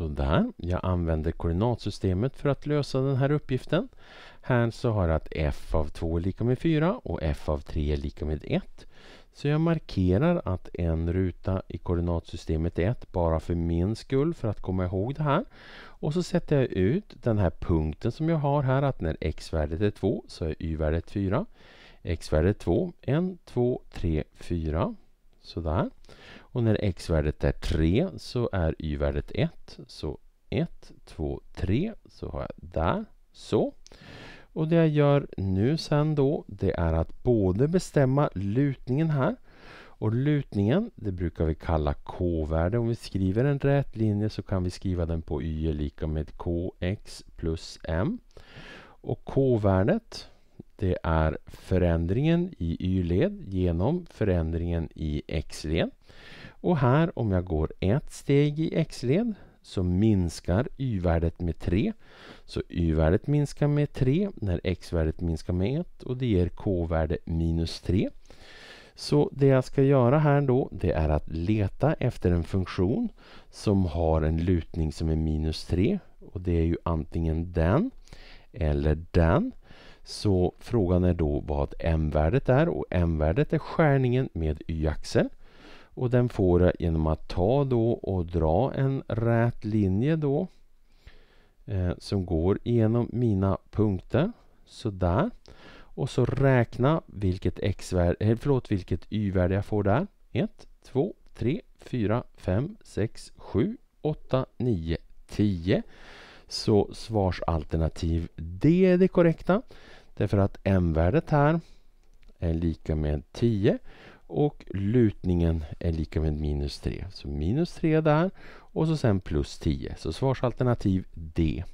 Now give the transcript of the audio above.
Sådär, jag använder koordinatsystemet för att lösa den här uppgiften. Här så har jag att f av 2 är lika med 4 och f av 3 är lika med 1. Så jag markerar att en ruta i koordinatsystemet är 1 bara för min skull för att komma ihåg det här. Och så sätter jag ut den här punkten som jag har här att när x-värdet är 2 så är y-värdet 4. x-värdet 2, 1, 2, 3, 4. Sådär. Och när x-värdet är 3 så är y-värdet 1. Så 1, 2, 3. Så har jag där. Så. Och det jag gör nu sen då, det är att både bestämma lutningen här och lutningen, det brukar vi kalla k-värde. Om vi skriver en rät linje så kan vi skriva den på y är lika med kx plus m. Och k-värdet, det är förändringen i Y-led genom förändringen i X-led. Och här om jag går ett steg i X-led så minskar Y-värdet med 3. Så Y-värdet minskar med 3 när X-värdet minskar med 1 och det ger K-värde minus 3. Så det jag ska göra här då, det är att leta efter en funktion som har en lutning som är minus 3. Och det är ju antingen den eller den. Så frågan är då vad m-värdet är och m-värdet är skärningen med y-axel. Och den får jag genom att ta då och dra en rät linje då eh, som går genom mina punkter sådär. Och så räkna vilket, x eh, förlåt, vilket y-värde jag får där. 1, 2, 3, 4, 5, 6, 7, 8, 9, 10. Så svarsalternativ D är det korrekta. Därför att m-värdet här är lika med 10 och lutningen är lika med minus 3. Så minus 3 där och så sen plus 10. Så svarsalternativ D.